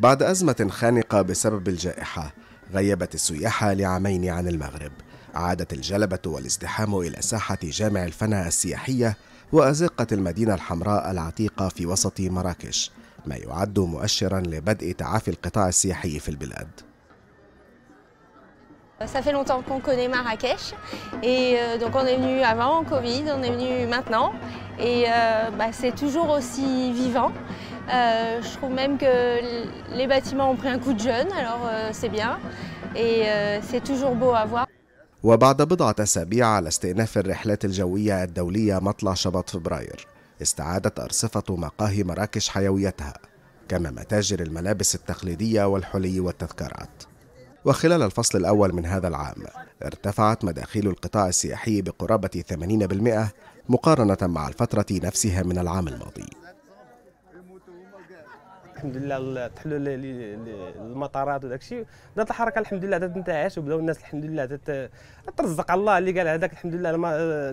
بعد أزمة خانقة بسبب الجائحة غيبت السياحة لعامين عن المغرب عادت الجلبة والازدحام إلى ساحة جامع الفناء السياحية وأزقة المدينة الحمراء العتيقة في وسط مراكش ما يعد مؤشرا لبدء تعافي القطاع السياحي في البلاد Ça fait longtemps qu'on connaît Marrakech et euh, donc on est venu avant Covid, on est venu maintenant et euh, bah, c'est toujours aussi vivant. Euh, Euh, je trouve même que les bâtiments ont pris un coup de jeune, alors euh, c'est bien et euh, c'est toujours beau à voir. وبعد بضعة أسابيع على استئناف الرحلات الجوية الدولية مطلع شباط فبراير استعادت أرصفة مقاهي مراكش حيويتها كما متاجر الملابس التقليدية والحلي والتذكارات وخلال الفصل الأول من هذا العام ارتفعت مداخيل القطاع السياحي بقرابة 80% مقارنة مع الفترة نفسها من العام الماضي الحمد لله تحلوا المطارات وداك الشيء بدات الحركه الحمد لله تنتعش وبداو الناس الحمد لله ترزق الله اللي قال هذاك الحمد لله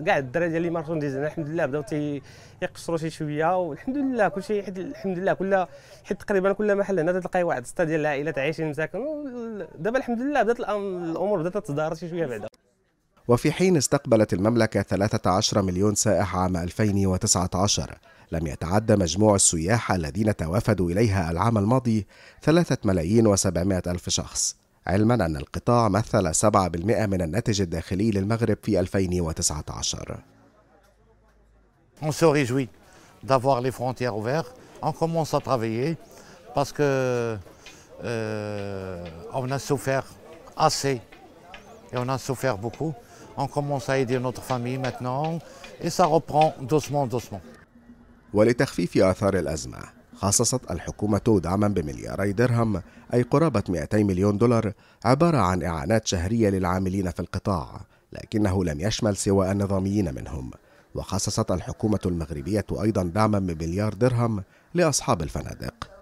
كاع آه، الدراري ديال مارسون ديزنا الحمد لله بداو يقصروا شي شويه والحمد لله كل شيء حيت الحمد لله كل حيت تقريبا كل محل هنا تلقاي واحد سته ديال العائلات عايشين مساكن دابا الحمد لله بدات الامور بدات تتدارك شي شويه بعدا وفي حين استقبلت المملكة 13 مليون سائح عام 2019 لم يتعدى مجموع السياح الذين توافدوا إليها العام الماضي 3 ملايين و700 ألف شخص علما أن القطاع مثل 7% من الناتج الداخلي للمغرب في 2019 On se réjouit d'avoir les frontières ouvertes. On commence à travailler parce que euh, on a souffert assez et on a souffert beaucoup. On commence à aider notre famille maintenant et ça reprend doucement doucement. ولتخفيف آثار الأزمة خصصت الحكومة دعما بملياري درهم أي قرابة 200 مليون دولار عبارة عن إعانات شهرية للعاملين في القطاع لكنه لم يشمل سوى النظاميين منهم وخصصت الحكومة المغربية أيضا دعما بمليار درهم لأصحاب الفنادق